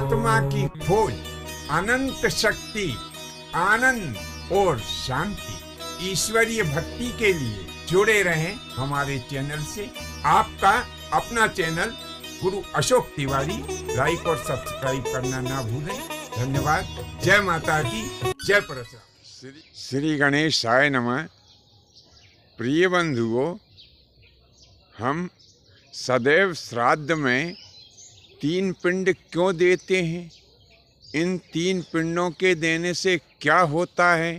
आत्मा की खोज अनंत शक्ति आनंद और शांति ईश्वरीय भक्ति के लिए जुड़े रहें हमारे चैनल से आपका अपना चैनल गुरु अशोक तिवारी लाइक और सब्सक्राइब करना ना भूलें धन्यवाद जय माता की जय प्रसाद श्री गणेश आय नम प्रिय बंधुओं हम सदैव श्राद्ध में तीन पिंड क्यों देते हैं इन तीन पिंडों के देने से क्या होता है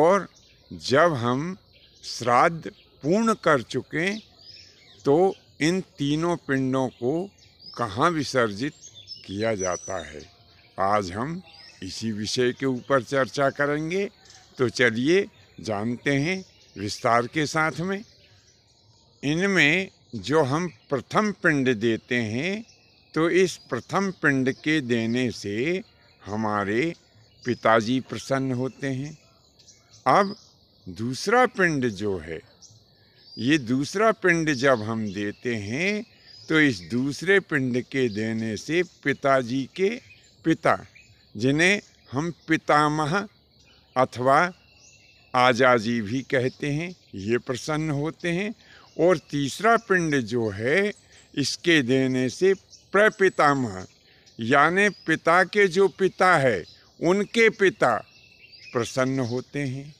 और जब हम श्राद्ध पूर्ण कर चुके तो इन तीनों पिंडों को कहाँ विसर्जित किया जाता है आज हम इसी विषय के ऊपर चर्चा करेंगे तो चलिए जानते हैं विस्तार के साथ में इनमें जो हम प्रथम पिंड देते हैं तो इस प्रथम पिंड के देने से हमारे पिताजी प्रसन्न होते हैं अब दूसरा पिंड जो है ये दूसरा पिंड जब हम देते हैं तो इस दूसरे पिंड के देने से पिताजी के पिता जिन्हें हम पितामह अथवा आजाजी भी कहते हैं ये प्रसन्न होते हैं और तीसरा पिंड जो है इसके देने से प्रपितामह यानी पिता के जो पिता है उनके पिता प्रसन्न होते हैं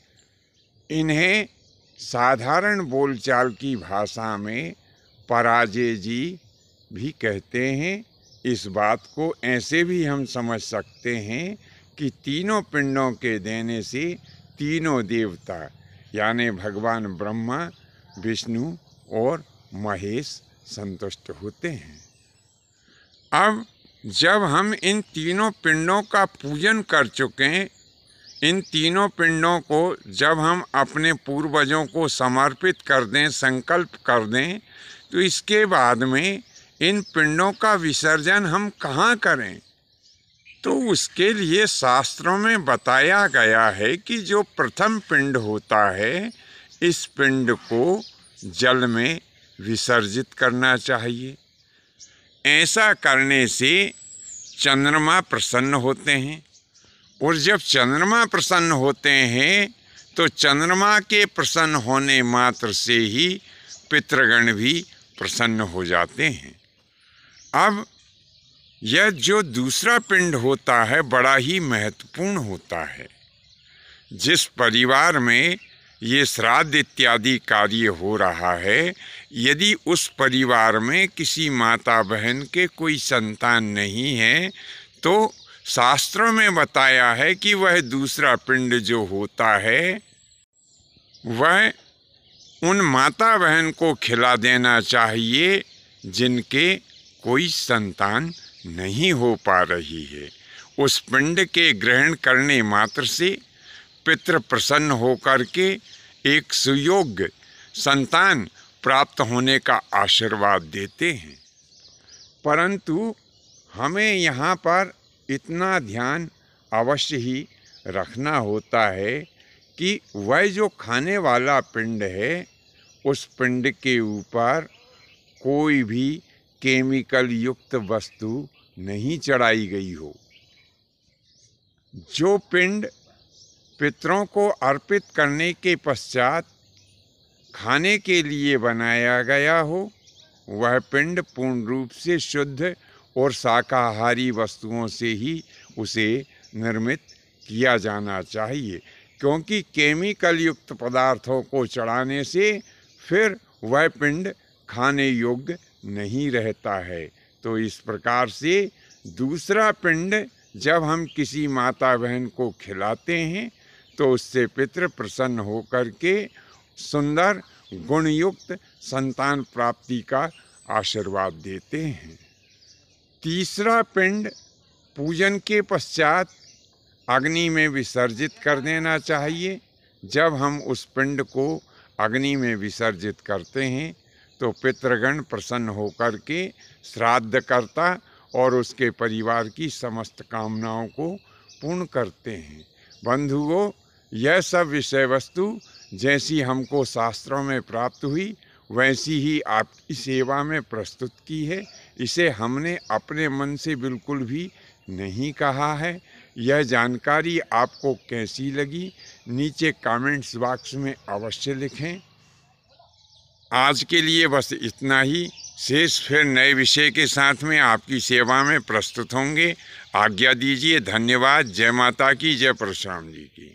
इन्हें साधारण बोलचाल की भाषा में पराजय जी भी कहते हैं इस बात को ऐसे भी हम समझ सकते हैं कि तीनों पिंडों के देने से तीनों देवता यानी भगवान ब्रह्मा विष्णु और महेश संतुष्ट होते हैं अब जब हम इन तीनों पिंडों का पूजन कर चुके हैं इन तीनों पिंडों को जब हम अपने पूर्वजों को समर्पित कर दें संकल्प कर दें तो इसके बाद में इन पिंडों का विसर्जन हम कहाँ करें तो उसके लिए शास्त्रों में बताया गया है कि जो प्रथम पिंड होता है इस पिंड को जल में विसर्जित करना चाहिए ऐसा करने से चंद्रमा प्रसन्न होते हैं और जब चंद्रमा प्रसन्न होते हैं तो चंद्रमा के प्रसन्न होने मात्र से ही पितृगण भी प्रसन्न हो जाते हैं अब यह जो दूसरा पिंड होता है बड़ा ही महत्वपूर्ण होता है जिस परिवार में ये श्राद्ध इत्यादि कार्य हो रहा है यदि उस परिवार में किसी माता बहन के कोई संतान नहीं है तो शास्त्रों में बताया है कि वह दूसरा पिंड जो होता है वह उन माता बहन को खिला देना चाहिए जिनके कोई संतान नहीं हो पा रही है उस पिंड के ग्रहण करने मात्र से पितृ प्रसन्न होकर के एक सुयोग्य संतान प्राप्त होने का आशीर्वाद देते हैं परंतु हमें यहाँ पर इतना ध्यान अवश्य ही रखना होता है कि वह जो खाने वाला पिंड है उस पिंड के ऊपर कोई भी केमिकल युक्त वस्तु नहीं चढ़ाई गई हो जो पिंड पितरों को अर्पित करने के पश्चात खाने के लिए बनाया गया हो वह पिंड पूर्ण रूप से शुद्ध और शाकाहारी वस्तुओं से ही उसे निर्मित किया जाना चाहिए क्योंकि केमिकल युक्त पदार्थों को चढ़ाने से फिर वह पिंड खाने योग्य नहीं रहता है तो इस प्रकार से दूसरा पिंड जब हम किसी माता बहन को खिलाते हैं तो उससे पितृ प्रसन्न होकर के सुंदर गुणयुक्त संतान प्राप्ति का आशीर्वाद देते हैं तीसरा पिंड पूजन के पश्चात अग्नि में विसर्जित कर देना चाहिए जब हम उस पिंड को अग्नि में विसर्जित करते हैं तो पितृगण प्रसन्न होकर के श्राद्ध करता और उसके परिवार की समस्त कामनाओं को पूर्ण करते हैं बंधुओं यह सब विषय वस्तु जैसी हमको शास्त्रों में प्राप्त हुई वैसी ही आपकी सेवा में प्रस्तुत की है इसे हमने अपने मन से बिल्कुल भी नहीं कहा है यह जानकारी आपको कैसी लगी नीचे कमेंट्स बॉक्स में अवश्य लिखें आज के लिए बस इतना ही शेष फिर नए विषय के साथ में आपकी सेवा में प्रस्तुत होंगे आज्ञा दीजिए धन्यवाद जय माता की जय परशुराम जी की